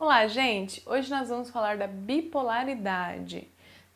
Olá, gente! Hoje nós vamos falar da bipolaridade.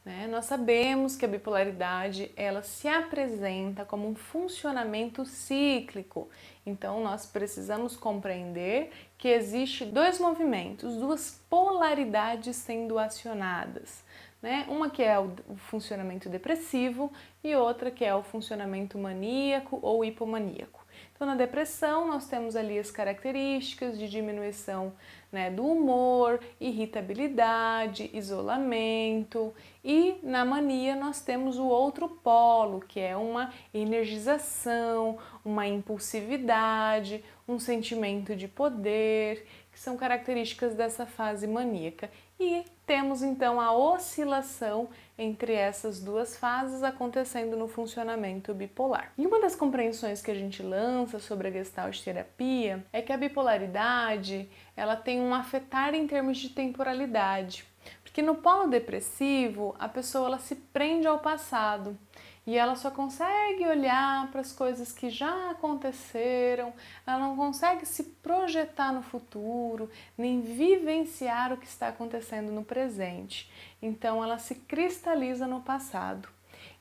Né? Nós sabemos que a bipolaridade ela se apresenta como um funcionamento cíclico, então nós precisamos compreender que existe dois movimentos, duas polaridades sendo acionadas. Né? Uma que é o funcionamento depressivo e outra que é o funcionamento maníaco ou hipomaníaco. Então, na depressão, nós temos ali as características de diminuição né, do humor, irritabilidade, isolamento, e na mania nós temos o outro polo, que é uma energização, uma impulsividade, um sentimento de poder, que são características dessa fase maníaca. E temos então a oscilação entre essas duas fases acontecendo no funcionamento bipolar. E uma das compreensões que a gente lança sobre a Gestalt terapia é que a bipolaridade, ela tem um afetar em termos de temporalidade, porque no polo depressivo, a pessoa ela se prende ao passado e ela só consegue olhar para as coisas que já aconteceram, ela não consegue se projetar no futuro, nem vivenciar o que está acontecendo no presente. Então ela se cristaliza cristaliza no passado.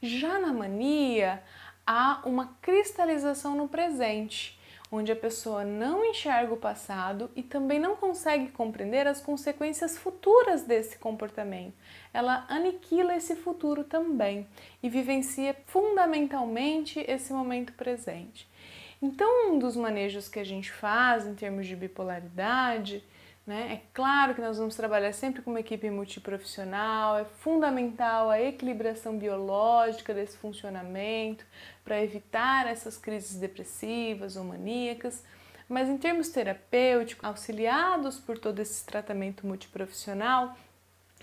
Já na mania, há uma cristalização no presente, onde a pessoa não enxerga o passado e também não consegue compreender as consequências futuras desse comportamento. Ela aniquila esse futuro também e vivencia fundamentalmente esse momento presente. Então, um dos manejos que a gente faz em termos de bipolaridade né? É claro que nós vamos trabalhar sempre com uma equipe multiprofissional, é fundamental a equilibração biológica desse funcionamento para evitar essas crises depressivas ou maníacas. Mas em termos terapêuticos, auxiliados por todo esse tratamento multiprofissional,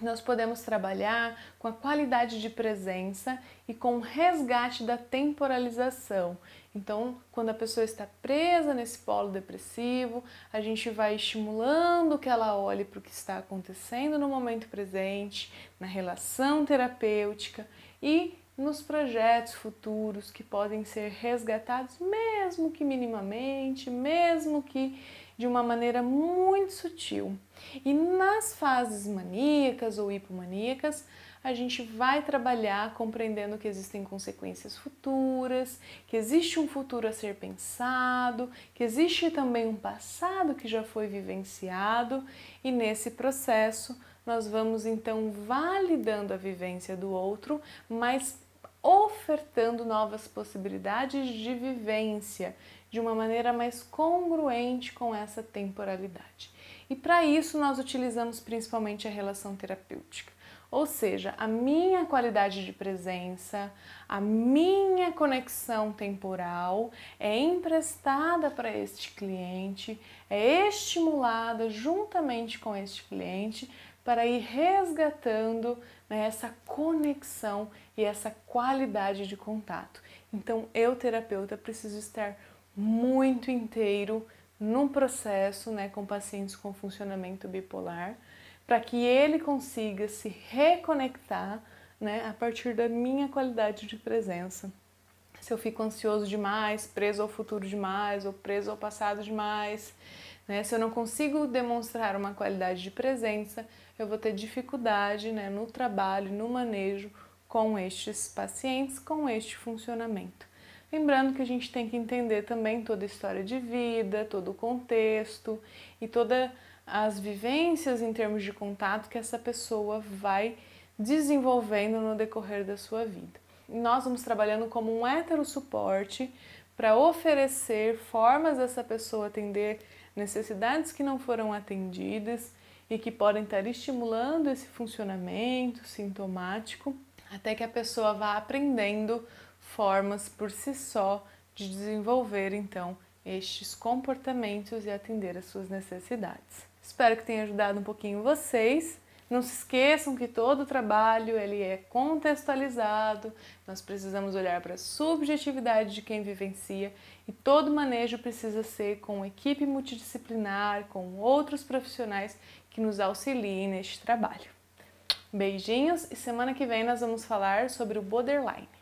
nós podemos trabalhar com a qualidade de presença e com o resgate da temporalização. Então, quando a pessoa está presa nesse polo depressivo, a gente vai estimulando que ela olhe para o que está acontecendo no momento presente, na relação terapêutica e nos projetos futuros que podem ser resgatados, mesmo que minimamente, mesmo que de uma maneira muito sutil. E nas fases maníacas ou hipomaníacas, a gente vai trabalhar compreendendo que existem consequências futuras, que existe um futuro a ser pensado, que existe também um passado que já foi vivenciado, e nesse processo nós vamos então validando a vivência do outro, mas ofertando novas possibilidades de vivência de uma maneira mais congruente com essa temporalidade. E para isso nós utilizamos principalmente a relação terapêutica. Ou seja, a minha qualidade de presença, a minha conexão temporal é emprestada para este cliente, é estimulada juntamente com este cliente para ir resgatando né, essa conexão e essa qualidade de contato. Então, eu, terapeuta, preciso estar muito inteiro num processo né, com pacientes com funcionamento bipolar, para que ele consiga se reconectar né, a partir da minha qualidade de presença. Se eu fico ansioso demais, preso ao futuro demais, ou preso ao passado demais, né? Se eu não consigo demonstrar uma qualidade de presença, eu vou ter dificuldade né, no trabalho, no manejo com estes pacientes, com este funcionamento. Lembrando que a gente tem que entender também toda a história de vida, todo o contexto e todas as vivências em termos de contato que essa pessoa vai desenvolvendo no decorrer da sua vida. E nós vamos trabalhando como um hétero suporte para oferecer formas dessa pessoa atender necessidades que não foram atendidas e que podem estar estimulando esse funcionamento sintomático até que a pessoa vá aprendendo formas por si só de desenvolver então estes comportamentos e atender às suas necessidades. Espero que tenha ajudado um pouquinho vocês. Não se esqueçam que todo trabalho ele é contextualizado, nós precisamos olhar para a subjetividade de quem vivencia e todo manejo precisa ser com equipe multidisciplinar, com outros profissionais que nos auxiliem neste trabalho. Beijinhos e semana que vem nós vamos falar sobre o borderline.